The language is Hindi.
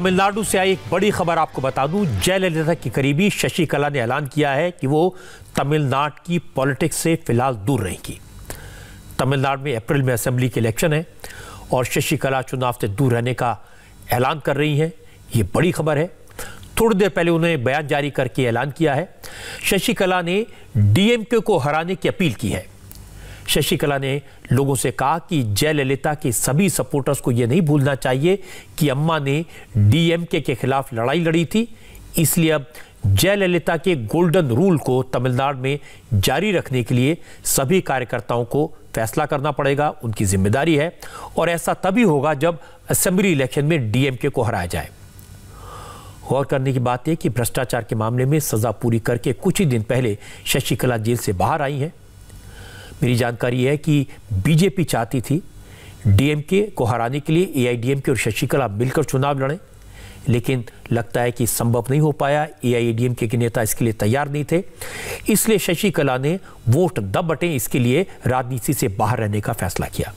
तमिलनाडु से आई एक बड़ी खबर आपको बता दूं जयललिता की करीबी शशिकला ने ऐलान किया है कि वो तमिलनाडु की पॉलिटिक्स से फिलहाल दूर रहेंगी तमिलनाडु में अप्रैल में असेंबली के इलेक्शन है और शशिकला चुनाव से दूर रहने का ऐलान कर रही हैं ये बड़ी खबर है थोड़ी देर पहले उन्होंने बयान जारी करके ऐलान किया है शशिकला ने डीएमके को हराने की अपील की है शशिकला ने लोगों से कहा कि जयललिता के सभी सपोर्टर्स को यह नहीं भूलना चाहिए कि अम्मा ने डीएमके के खिलाफ लड़ाई लड़ी थी इसलिए अब जयललिता के गोल्डन रूल को तमिलनाडु में जारी रखने के लिए सभी कार्यकर्ताओं को फैसला करना पड़ेगा उनकी जिम्मेदारी है और ऐसा तभी होगा जब असेंबली इलेक्शन में डीएमके को हराया जाए गौर करने की बात यह कि भ्रष्टाचार के मामले में सजा पूरी करके कुछ ही दिन पहले शशिकला जेल से बाहर आई हैं मेरी जानकारी है कि बीजेपी चाहती थी डीएमके को हराने के लिए एआईडीएमके और शशिकला मिलकर चुनाव लड़ें लेकिन लगता है कि संभव नहीं हो पाया एआईडीएमके के नेता इसके लिए तैयार नहीं थे इसलिए शशिकला ने वोट दब बटें इसके लिए राजनीति से बाहर रहने का फैसला किया